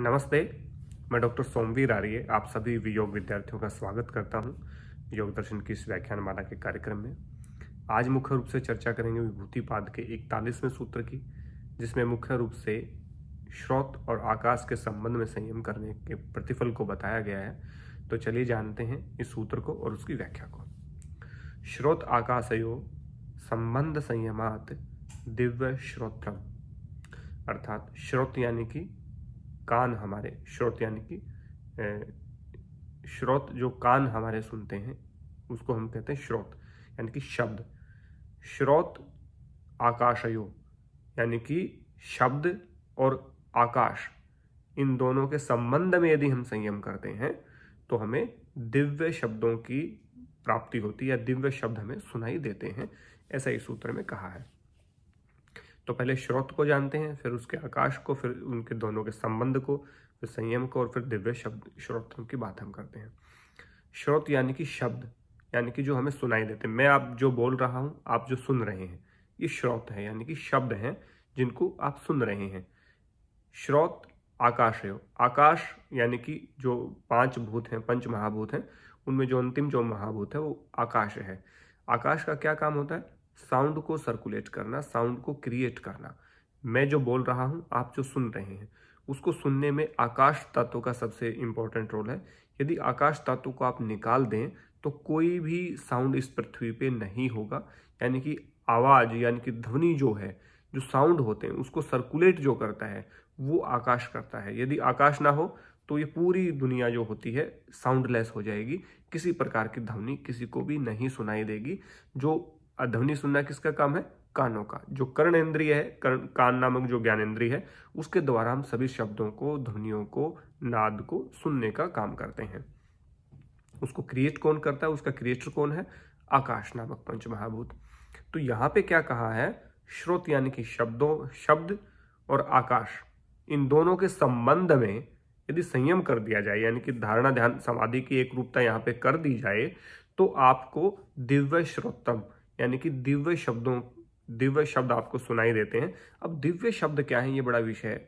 नमस्ते मैं डॉक्टर सोमवीर आर्य आप सभी योग विद्यार्थियों का स्वागत करता हूं योग दर्शन की इस व्याख्यान माला के कार्यक्रम में आज मुख्य रूप से चर्चा करेंगे विभूतिपाद के इकतालीसवें सूत्र की जिसमें मुख्य रूप से श्रोत और आकाश के संबंध में संयम करने के प्रतिफल को बताया गया है तो चलिए जानते हैं इस सूत्र को और उसकी व्याख्या को श्रोत आकाशयो संबंध संयमात दिव्य श्रोत्रम अर्थात श्रोत यानी कि कान हमारे श्रोत यानी कि श्रोत जो कान हमारे सुनते हैं उसको हम कहते हैं श्रोत यानी कि शब्द श्रोत आकाशयो यानी कि शब्द और आकाश इन दोनों के संबंध में यदि हम संयम करते हैं तो हमें दिव्य शब्दों की प्राप्ति होती है या दिव्य शब्द हमें सुनाई देते हैं ऐसा इस सूत्र में कहा है तो पहले श्रोत को जानते हैं फिर उसके आकाश को फिर उनके दोनों के संबंध को फिर संयम को और फिर दिव्य शब्द श्रोतों की बात हम करते हैं श्रोत यानी कि शब्द यानी कि जो हमें सुनाई देते हैं मैं आप जो बोल रहा हूँ आप जो सुन रहे हैं ये श्रोत है यानी कि शब्द हैं जिनको आप सुन रहे हैं श्रोत आकाश है आकाश यानी कि जो पांच भूत हैं पंच महाभूत हैं उनमें जो अंतिम जो महाभूत है वो आकाश है आकाश का क्या काम होता है साउंड को सर्कुलेट करना साउंड को क्रिएट करना मैं जो बोल रहा हूँ आप जो सुन रहे हैं उसको सुनने में आकाश तत्व का सबसे इम्पोर्टेंट रोल है यदि आकाश तत्व को आप निकाल दें तो कोई भी साउंड इस पृथ्वी पे नहीं होगा यानी कि आवाज़ यानी कि ध्वनि जो है जो साउंड होते हैं उसको सर्कुलेट जो करता है वो आकाश करता है यदि आकाश ना हो तो ये पूरी दुनिया जो होती है साउंडलेस हो जाएगी किसी प्रकार की ध्वनि किसी को भी नहीं सुनाई देगी जो और ध्वनि सुनना किसका काम है कानों का जो कर्ण इंद्रिय है कर्ण कान नामक जो ज्ञान इंद्रिय है उसके द्वारा हम सभी शब्दों को ध्वनियों को नाद को सुनने का काम करते हैं उसको क्रिएट कौन करता है उसका क्रिएटर कौन है आकाश नामक पंच महाभूत तो यहाँ पे क्या कहा है श्रोत यानी कि शब्दों शब्द और आकाश इन दोनों के संबंध में यदि संयम कर दिया जाए यानी कि धारणा ध्यान समाधि की एक रूपता यहाँ पे कर दी जाए तो आपको दिव्य श्रोतम यानी कि दिव्य शब्दों दिव्य शब्द आपको सुनाई देते हैं अब दिव्य शब्द क्या है ये बड़ा विषय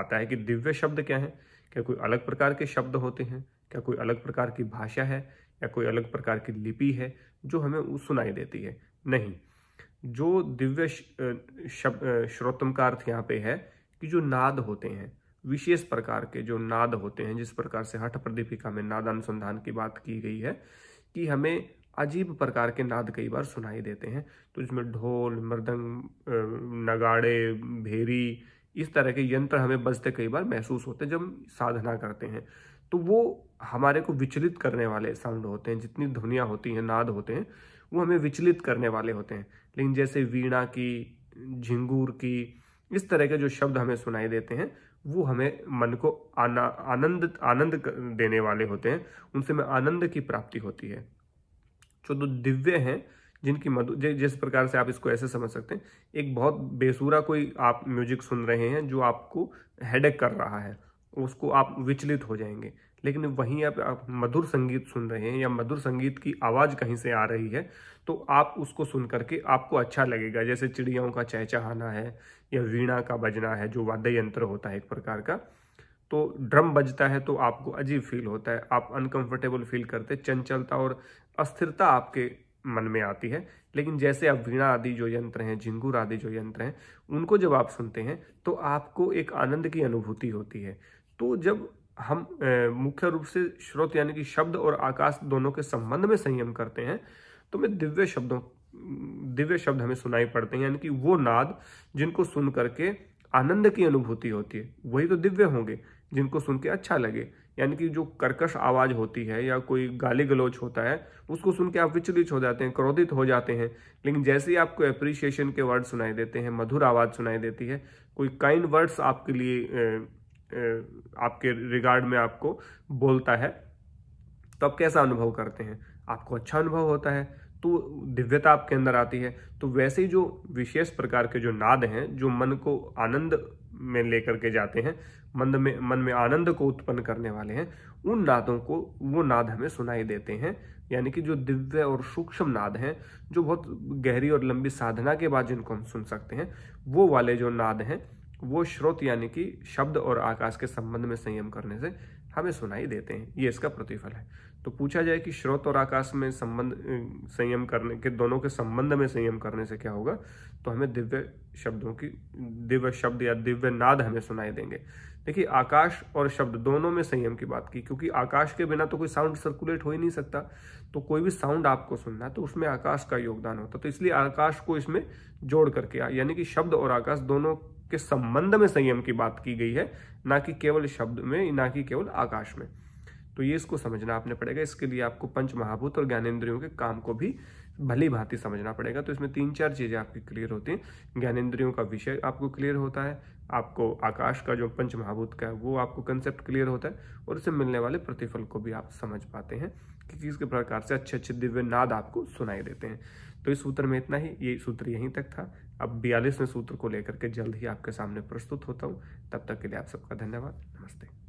आता है कि दिव्य शब्द क्या है क्या कोई अलग प्रकार के शब्द होते हैं क्या कोई अलग प्रकार की भाषा है या कोई अलग प्रकार की लिपि है जो हमें सुनाई देती है नहीं जो दिव्य शब्द श्रोतम का अर्थ यहाँ पे है कि जो नाद होते हैं विशेष प्रकार के जो नाद होते हैं जिस प्रकार से हठ प्रदीपिका में नाद अनुसंधान की बात की गई है कि हमें अजीब प्रकार के नाद कई बार सुनाई देते हैं तो इसमें ढोल मृदंग नगाड़े भेरी इस तरह के यंत्र हमें बजते कई बार महसूस होते हैं जब साधना करते हैं तो वो हमारे को विचलित करने वाले साउंड होते हैं जितनी ध्वनियाँ होती हैं नाद होते हैं वो हमें विचलित करने वाले होते हैं लेकिन जैसे वीणा की झिंगूर की इस तरह के जो शब्द हमें सुनाई देते हैं वो हमें मन को आना आनंद आनंद देने वाले होते हैं उनसे हमें आनंद की प्राप्ति होती है जो दो दिव्य हैं जिनकी मधु जिस प्रकार से आप इसको ऐसे समझ सकते हैं एक बहुत बेसुरा कोई आप म्यूजिक सुन रहे हैं जो आपको हेडेक कर रहा है उसको आप विचलित हो जाएंगे लेकिन वहीं आप, आप मधुर संगीत सुन रहे हैं या मधुर संगीत की आवाज़ कहीं से आ रही है तो आप उसको सुन करके आपको अच्छा लगेगा जैसे चिड़ियाओं का चहचहाना है या वीणा का बजना है जो वाद्य यंत्र होता है एक प्रकार का तो ड्रम बजता है तो आपको अजीब फील होता है आप अनकंफर्टेबल फील करते चंचलता और अस्थिरता आपके मन में आती है लेकिन जैसे आप वीणा आदि जो यंत्र हैं झिंगूर आदि जो यंत्र हैं उनको जब आप सुनते हैं तो आपको एक आनंद की अनुभूति होती है तो जब हम मुख्य रूप से श्रोत यानी कि शब्द और आकाश दोनों के संबंध में संयम करते हैं तो मैं दिव्य शब्दों दिव्य शब्द हमें सुनाई पड़ते हैं यानी कि वो नाद जिनको सुन करके आनंद की अनुभूति होती है वही तो दिव्य होंगे जिनको सुन के अच्छा लगे यानी कि जो कर्कश आवाज़ होती है या कोई गाली गलोच होता है उसको सुन के आप विचलित हो जाते हैं क्रोधित हो जाते हैं लेकिन जैसे ही आपको अप्रिशिएशन के वर्ड सुनाई देते हैं मधुर आवाज़ सुनाई देती है कोई काइंड वर्ड्स आपके लिए आपके रिगार्ड में आपको बोलता है तो आप कैसा अनुभव करते हैं आपको अच्छा अनुभव होता है तो दिव्यता आपके अंदर आती है तो वैसे ही जो विशेष प्रकार के जो नाद हैं जो मन को आनंद में लेकर के जाते हैं मन में मन में आनंद को उत्पन्न करने वाले हैं उन नादों को वो नाद हमें सुनाई देते हैं यानी कि जो दिव्य और सूक्ष्म नाद हैं जो बहुत गहरी और लंबी साधना के बाद जिनको हम सुन सकते हैं वो वाले जो नाद हैं वो स्रोत यानी कि शब्द और आकाश के संबंध में संयम करने से हमें सुनाई देते हैं ये इसका प्रतिफल है तो पूछा जाए कि श्रोत और आकाश में संबंध संयम करने के दोनों के संबंध में संयम करने से क्या होगा तो हमें दिव्य शब्दों की दिव्य शब्द या दिव्य नाद हमें सुनाई देंगे देखिए आकाश और शब्द दोनों में संयम की बात की क्योंकि आकाश के बिना तो कोई साउंड सर्कुलेट हो ही नहीं सकता तो कोई भी साउंड आपको सुनना है तो उसमें आकाश का योगदान होता तो इसलिए आकाश को इसमें जोड़ करके यानी कि शब्द और आकाश दोनों के संबंध में संयम की बात की गई है ना कि केवल शब्द में ना कि केवल आकाश में तो ये इसको समझना आपने पड़ेगा इसके लिए आपको पंच महाभूत और ज्ञानेन्द्रियों के काम को भी भली भांति समझना पड़ेगा तो इसमें तीन चार चीज़ें आपकी क्लियर होती हैं ज्ञानेन्द्रियों का विषय आपको क्लियर होता है आपको आकाश का जो पंच महाभूत का है वो आपको कंसेप्ट क्लियर होता है और उससे मिलने वाले प्रतिफल को भी आप समझ पाते हैं कि किस के प्रकार से अच्छे अच्छे दिव्य नाद आपको सुनाई देते हैं तो इस सूत्र में इतना ही ये सूत्र यहीं तक था अब बयालीसवें सूत्र को लेकर के जल्द ही आपके सामने प्रस्तुत होता हूँ तब तक के लिए आप सबका धन्यवाद नमस्ते